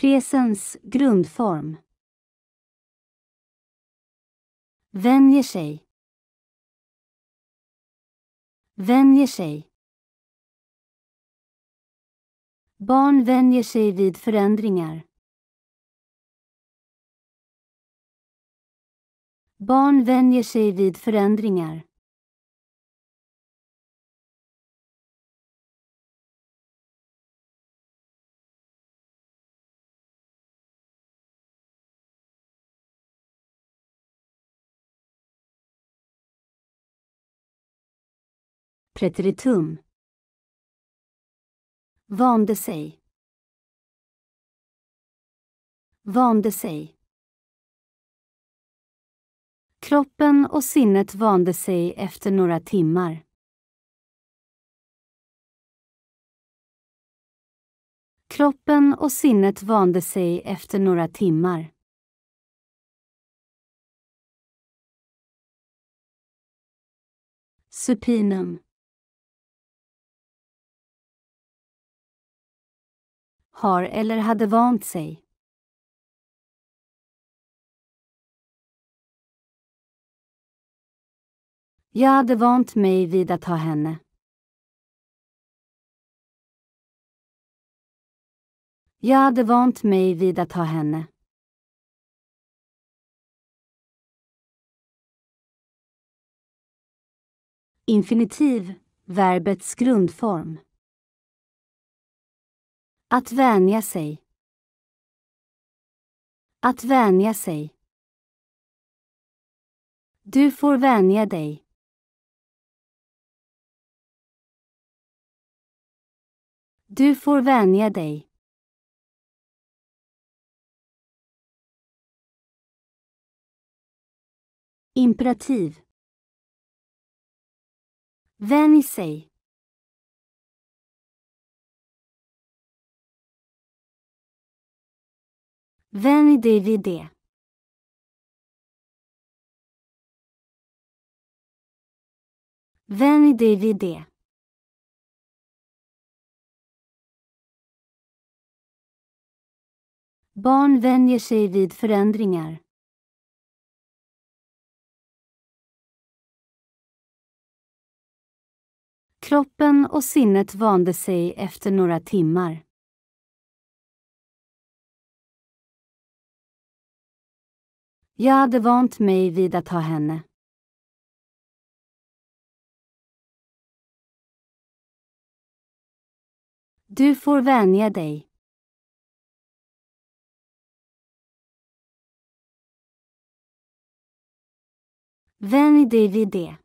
Presens grundform. Vänjer sig. Vänjer sig. Barn vänjer sig vid förändringar. Barn vänjer sig vid förändringar. Preteritum. Vande sig. Vande sig. Kroppen och sinnet vande sig efter några timmar. Kroppen och sinnet vande sig efter några timmar. Supinum har eller hade vant sig. Jag hade vant mig vid att ha henne. Jag hade vant mig vid att ha henne. Infinitiv, verbets grundform. Att vänja sig. Att vänja sig. Du får vänja dig. Du får vänja dig. Imperativ. Vänj sig. Vänj dig vid det? Vem är vid det? Barn vänjer sig vid förändringar. Kroppen och sinnet vande sig efter några timmar. Jag hade vant mig vid att ha henne. Du får vänja dig. Vänj dig vid det.